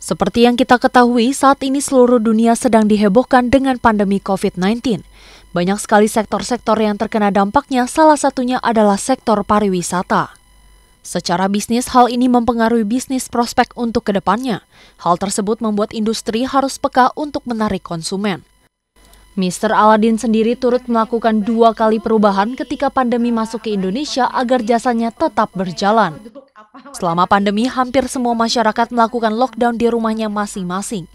Seperti yang kita ketahui, saat ini seluruh dunia sedang dihebohkan dengan pandemi COVID-19. Banyak sekali sektor-sektor yang terkena dampaknya, salah satunya adalah sektor pariwisata. Secara bisnis, hal ini mempengaruhi bisnis prospek untuk kedepannya. Hal tersebut membuat industri harus peka untuk menarik konsumen. Mr. Aladin sendiri turut melakukan dua kali perubahan ketika pandemi masuk ke Indonesia agar jasanya tetap berjalan. Selama pandemi, hampir semua masyarakat melakukan lockdown di rumahnya masing-masing.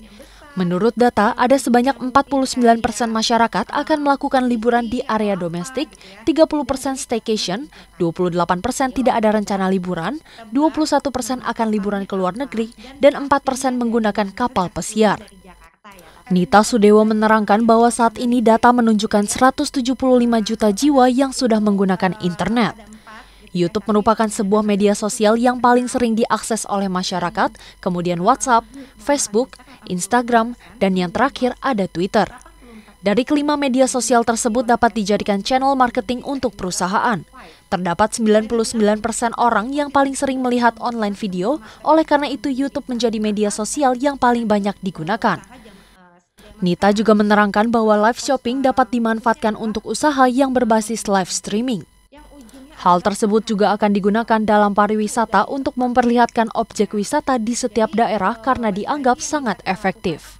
Menurut data, ada sebanyak 49 persen masyarakat akan melakukan liburan di area domestik, 30 persen staycation, 28 persen tidak ada rencana liburan, 21 persen akan liburan ke luar negeri, dan 4 persen menggunakan kapal pesiar. Nita Sudewo menerangkan bahwa saat ini data menunjukkan 175 juta jiwa yang sudah menggunakan internet. YouTube merupakan sebuah media sosial yang paling sering diakses oleh masyarakat, kemudian WhatsApp, Facebook, Instagram, dan yang terakhir ada Twitter. Dari kelima media sosial tersebut dapat dijadikan channel marketing untuk perusahaan. Terdapat 99% orang yang paling sering melihat online video, oleh karena itu YouTube menjadi media sosial yang paling banyak digunakan. Nita juga menerangkan bahwa live shopping dapat dimanfaatkan untuk usaha yang berbasis live streaming. Hal tersebut juga akan digunakan dalam pariwisata untuk memperlihatkan objek wisata di setiap daerah karena dianggap sangat efektif.